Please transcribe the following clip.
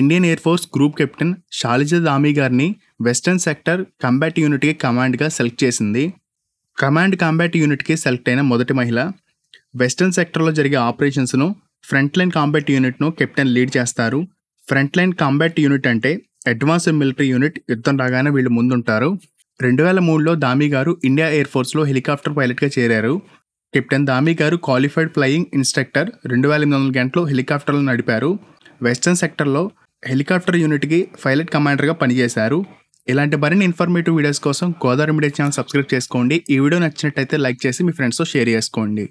Indian air force group captain Shaliza Dhami గారిని western sector combat యూనిట్కి కమాండ్గా సెలెక్ట్ చేసింది కమాండ్ కాంబాట్ యూనిట్కి సెలెక్ట్ అయిన మొదటి మహిళ వెస్టర్న్ సెక్టర్లో జరిగే ఆపరేషన్స్ను ఫ్రంట్ లైన్ కాంబాట్ యూనిట్ను కెప్టెన్ లీడ్ చేస్తారు ఫ్రంట్ లైన్ కాంబాట్ యూనిట్ అంటే అడ్వాన్స్డ్ మిలిటరీ యూనిట్ యుద్ధం రాగానే వీళ్ళు ముందుంటారు రెండు వేల మూడులో దామి గారు ఇండియా ఎయిర్ ఫోర్స్లో హెలికాప్టర్ పైలట్గా చేరారు కెప్టెన్ దామి గారు క్వాలిఫైడ్ ఫ్లయింగ్ ఇన్స్ట్రక్టర్ రెండు వేల ఎనిమిది వందల గంటలు హెలికాప్టర్లు నడిపారు వెస్టర్న్ సెక్టర్లో హెలికాప్టర్ యూనిట్కి పైలట్ కమాండర్గా పనిచేశారు ఇలాంటి మరిన్ని ఇన్ఫర్మేటివ్ వీడియోస్ కోసం గోదావరి మీడియా ఛానల్ సబ్స్క్రైబ్ చేసుకోండి ఈ వీడియో నచ్చినట్టయితే లైక్ చేసి మీ ఫ్రెండ్స్తో షేర్ చేసుకోండి